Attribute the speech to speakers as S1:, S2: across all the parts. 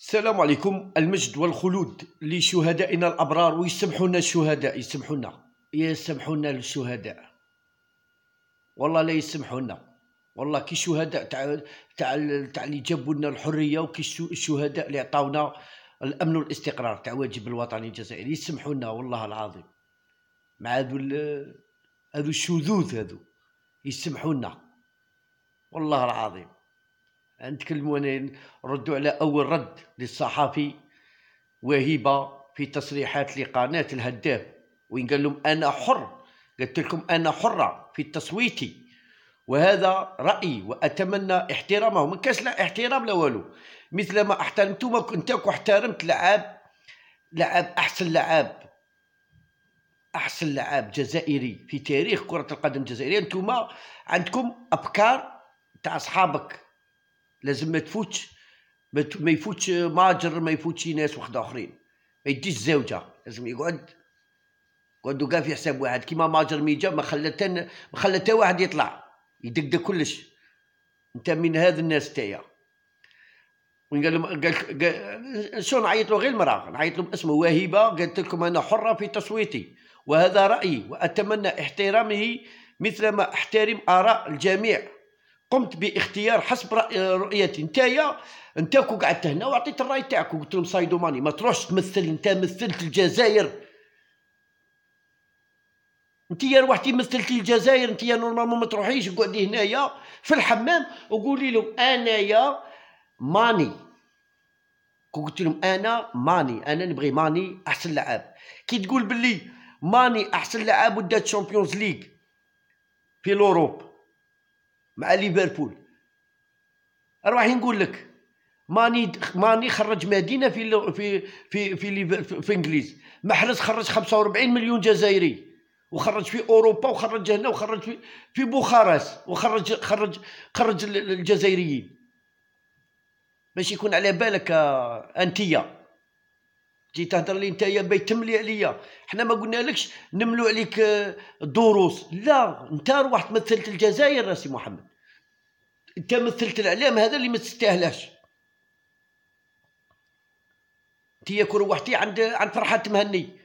S1: السلام عليكم المجد والخلود لشهدائنا الابرار ويسمحونا الشهداء يسمحونا يسمحونا الشهداء والله لا يسمحونا والله كي الشهداء تاع تاع تاع اللي جابوا لنا الحريه وكي الشهداء اللي عطاونا الامن والاستقرار تاع واجب الوطني الجزائري يسمحوا لنا والله العظيم مع هذو هذو الشذوذ هذو يسمحوا لنا والله العظيم نتكلموا نردوا على اول رد للصحفي وهبه في تصريحات لقناه الهداف وين قال لهم انا حر قلت لكم انا حره في تصويت وهذا رايي واتمنى احترامه ما كاش لا احترام لا والو مثل ما احترمتوما كنت احترمت لعاب لعاب احسن لعاب احسن لعاب جزائري في تاريخ كره القدم الجزائريه انتوما عندكم افكار تاع اصحابك لازم ما تفوتش ما يفوتش ماجر ما يفوتش ناس واحد اخرين ما يديش الزوجه لازم يقعد يقعدوا كاع في حساب واحد كيما ماجر ميجا ما خلى ما خلى تا واحد يطلع يدقدق كلش انت من هذا الناس تايا وين قال لهم قال شو نعيط له غير المراه نعيط له باسمه وهبه قالت لكم انا حره في تصويتي وهذا رايي واتمنى احترامه مثلما احترم اراء الجميع قمت باختيار حسب رؤيتي نتايا كو قعدت هنا وعطيت الراي تاعك وقلت لهم سايدو ماني ما تروحش تمثل انت مثلت الجزائر انت يا روحتي مثلتي الجزائر انت يا نورمالمون ما تروحيش اقعدي هنايا في الحمام وقولي لهم انايا ماني قلت لهم انا ماني انا نبغي ماني احسن لعاب كي تقول باللي ماني احسن لعاب ودات شامبيونز ليغ في لوروب مع ليفربول راح نقول لك ماني ماني خرج مدينه في في في في, في انجليز محرز خرج 45 مليون جزائري وخرج في اوروبا وخرج هنا وخرج في في بوخارس وخرج خرج خرج الجزائريين باش يكون على بالك انتيا تجي تهضر لي انتيا بيت تملي عليا حنا ما قلنا لكش نملو عليك الدروس آه، لا انت روح مثلت الجزائر سي محمد انت مثلت الاعلام هذا اللي ما تستاهلهش انت ياك روحتي عند عند فرحات مهني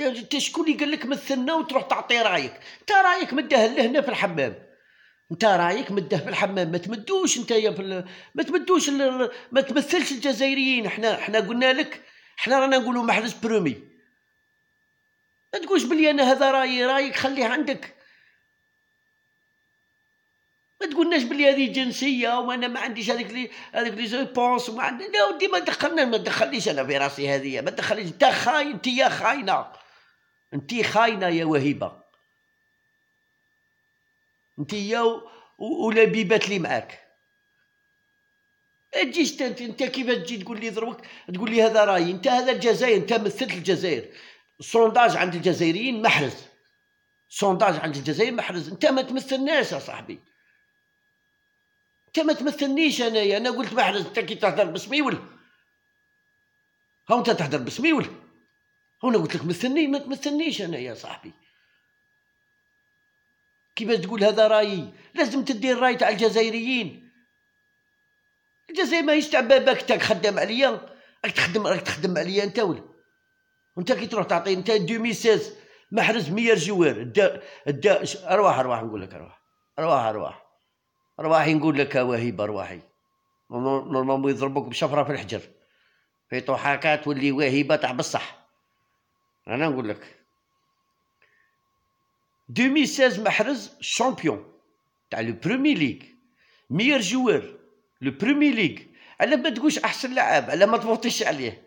S1: انت شكون اللي قال لك مثلنا وتروح تعطي رايك انت رايك مده لهنا في الحمام انت رايك مده في الحمام ما تمدوش انت يا في ما تمدوش ما تمثلش الجزائريين احنا احنا قلنا لك احنا رانا نقولوا محرز برومي ما تقولش بلي انا هذا رايي رايك خليه عندك ما تقولناش بلي هذه جنسيه وانا ما عنديش هذيك لي هذيك لي ريبونس وما عندي لا ودي ما دخلنا ما تدخلنيش انا في راسي هذه ما تدخلنيش انت خاين انت يا خاينه انت خاينه يا وهبه انت يا ولبيبات لي معاك تجيش انت انت كيف تجي تقول لي ضربك تقول لي هذا رايي انت هذا الجزائر انت مثلت الجزائر السونداج عند الجزائريين محرز سونداج عند الجزائر محرز انت ما تمثلناش يا صاحبي انت ما تمثلنيش انايا انا قلت محرز انت كي تهضر باسمي ولا ها انت تهضر باسمي ولا هاو انا قلت لك مثلني ما تمثلنيش انا يا صاحبي كيفاش تقول هذا رايي لازم تدي الراي تاع الجزائريين الجزائر ماهيش تاع باباك تاك خدام عليا راك تخدم راك تخدم عليا انت ولا وانت كي تروح تعطي انت 2016 محرز 100 جوار دا دا ارواح ارواح نقول لك ارواح ارواح ارواح رواحي نقول لك وهيبه رواحي نورمالمون يضربوك بشفره في الحجر في طحاكات تولي وهيبه تاع بصح انا نقول لك 2016 محرز شامبيون تاع لو بريمي ليغ ميير جوار لو بريمي ليغ على ما تقولش احسن لاعب على ما تفوتيش عليه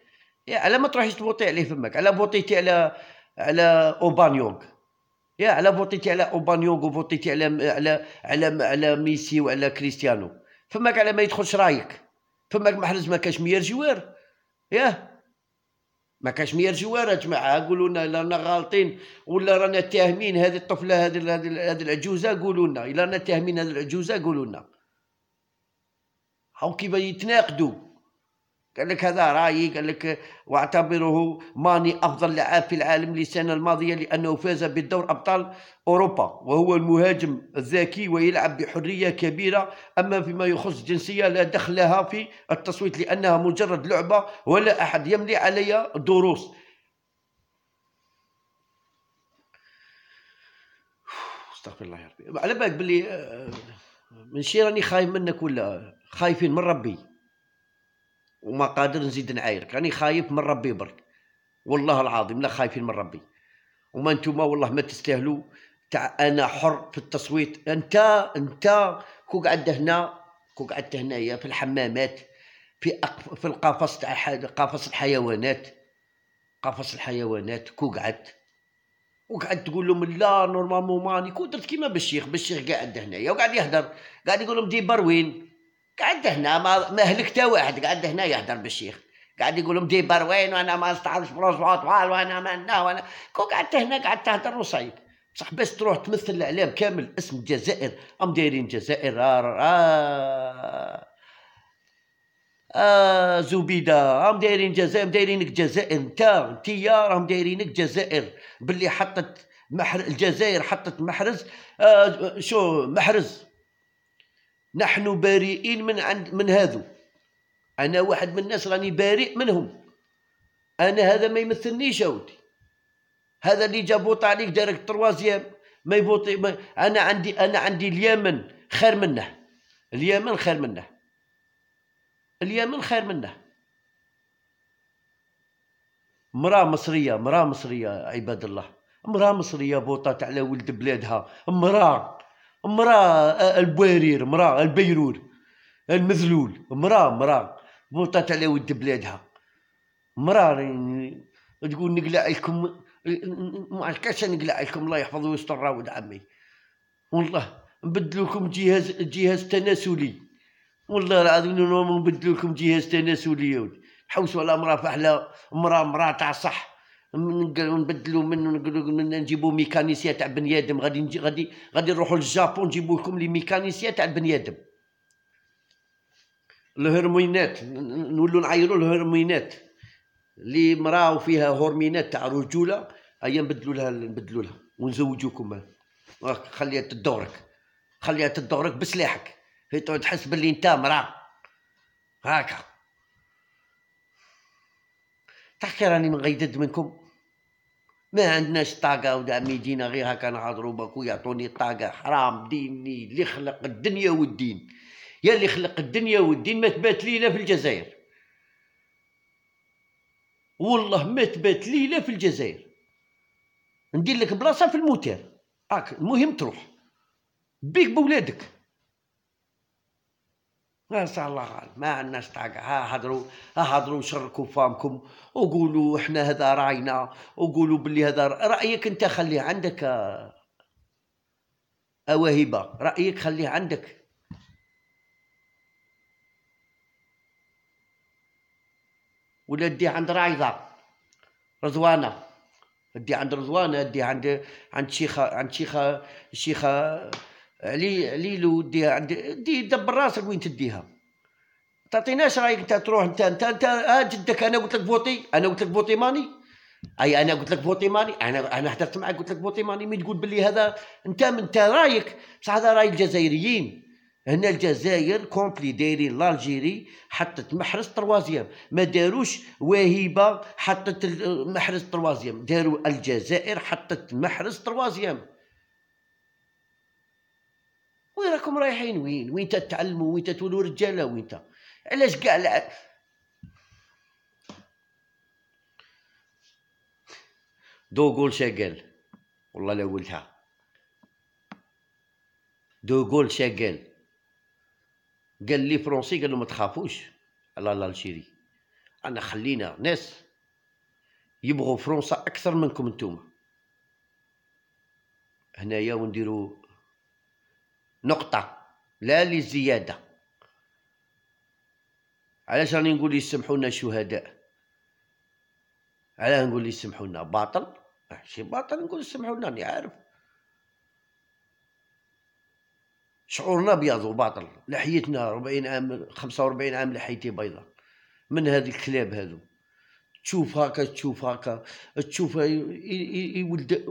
S1: على ما تروحيش تفوتي عليه فماك على فوتيتي على على اوبانيونغ يا على فوتيتي على اوبانيونغ وفوتيتي على على على على ميسي وعلى كريستيانو فماك على ما يدخلش رايك فماك محرز ما كاش مير جوار ياه ما كاش مير جوار يا جماعه قولوا لنا رانا غالطين ولا رانا تاهمين هذه الطفله هذه هذه العجوزه قولوا لنا الا رانا تاهمين هذه العجوزه قولوا لنا هاو كيف يتناقدوا قال لك هذا رايي قال لك واعتبره ماني افضل لاعب في العالم للسنه الماضيه لانه فاز بالدور ابطال اوروبا وهو المهاجم الذكي ويلعب بحريه كبيره اما فيما يخص الجنسيه لا دخل لها في التصويت لانها مجرد لعبه ولا احد يملي عليها دروس استغفر الله يا ربي على بالك بلي آه، من شي راني خايف منك ولا خايفين من ربي وما قادر نزيد نعايرك راني يعني خايف من ربي برك والله العظيم لا خايفين من ربي وما انتم والله ما تستاهلوا تاع انا حر في التصويت انت انت كو قعدت هنا كو قعدت هنايا في الحمامات في في القفص تاع قفص الحيوانات قفص الحيوانات كو قعدت وقعد تقول لهم لا نورمالمون ماني كو درت كيما بالشيخ بالشيخ قاعد هنايا وقاعد يهدر قاعد يقول لهم دي بروين قعد هنا ما, ما هلك تا واحد قعد هنا يهضر بالشيخ قاعد يقول لهم ديبر وين وانا ما نستعرضش بروز طوال وانا ما هنا وانا كون قعدت هنا قعدت تهضر وصعيب بصح باش تروح تمثل الاعلام كامل اسم الجزائر هم دايرين الجزائر آه، آه،, آه آه زبيده هم دايرين الجزائر دايرينك جزائر انت انتيا راهم دايرينك جزائر باللي حطت محر الجزائر حطت محرز آه شو محرز نحن بريئين من عند من هذو انا واحد من الناس راني بريء منهم انا هذا ما يمثلنيش اودي هذا اللي جابوط عليك دارك تروازيام ما يبوطي ما انا عندي انا عندي اليمن خير منه اليمن خير منه اليمن خير منه مراه مصريه مراه مصريه عباد الله مراه مصريه بوطات على ولد بلادها مراه مرا آه، البوارير مرا البيرور المذلول مرا مرا موطات على ود بلادها مرا تقول نقلع لكم مع عرفتش نقلع لكم الله يحفظ ويستر راود عمي والله نبدلوكم جهاز جهاز تناسلي والله العظيم نبدلوكم جهاز تناسلي حوسوا على مرا فحله مرا مرا تاع صح نبدلوا منه من نجيبوا ميكانيسيه تاع بني ادم غادي نجي غادي غادي نروحوا للجابون نجيبوا لكم لي ميكانيسيه تاع بني ادم الهرمونات نولوا نعيروا الهرمونات اللي مراه وفيها هرمونات تاع رجوله هيا نبدلوا لها نبدلوا لها ونزوجوكم خليها تدورك خليها تدورك بسلاحك هي تحس باللي انت مراه هاكا تحكي راني مغيدد منكم ما عندناش طاقة ودا ميدينا غير هكا نهضرو باكو يعطوني طاقة حرام ديني اللي خلق الدنيا والدين يا اللي خلق الدنيا والدين ما تبات لينا في الجزائر والله ما تبات لينا في الجزائر ندير لك بلاصة في الموتير هاك المهم تروح بيك بولادك ما نسال الله غالب ما عندناش طاقه ها هضروا ها هضروا شركوا فامكم وقولوا احنا هذا راينا وقولوا باللي هذا رايك انت خليه عندك آه، اواهبه رايك خليه عندك ولا دي عند رايضه رضوانه دي عند رضوانه دي عند عند شيخه عند شيخه شيخه علي علي لو ديها عندي دي دبر راسك وين تديها تعطيناش رايك انت تروح انت انت انت اه جدك انا قلت لك فوتي انا قلت لك فوتي ماني اي انا قلت لك فوتي ماني انا انا حضرت معك قلت لك فوتي ماني مي تقول باللي هذا انت انت رايك بصح هذا راي الجزائريين هنا الجزائر كومبلي دايرين لالجيري حطت محرز تروازيام ما داروش وهيبه حطت محرز تروازيام داروا الجزائر حطت محرز تروازيام وين راكم رايحين وين وين تتعلموا وين تولوا رجاله وين علاش كاع دوغول قال والله لا دو دوغول شا قال لي فرونسي قال له ما تخافوش على الجيري انا خلينا ناس يبغوا فرنسا اكثر منكم نتوما هنايا ونديروا نقطة لا للزيادة علاش راني نقول يسمحونا الشهداء علاه نقول يسمحونا باطل ماشي أه، باطل نقول يسمحوا راني عارف شعورنا بيض وباطل لحيتنا 40 عام 45 عام لحيتي بيضة من هذه الكلاب هذو تشوف هكا تشوف هكا تشوف يولد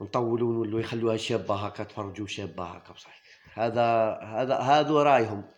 S1: نطولوا ونولوا يخلوها شابه هكا تفرجوا شابه هكا بصح هذا هذا هادو رايهم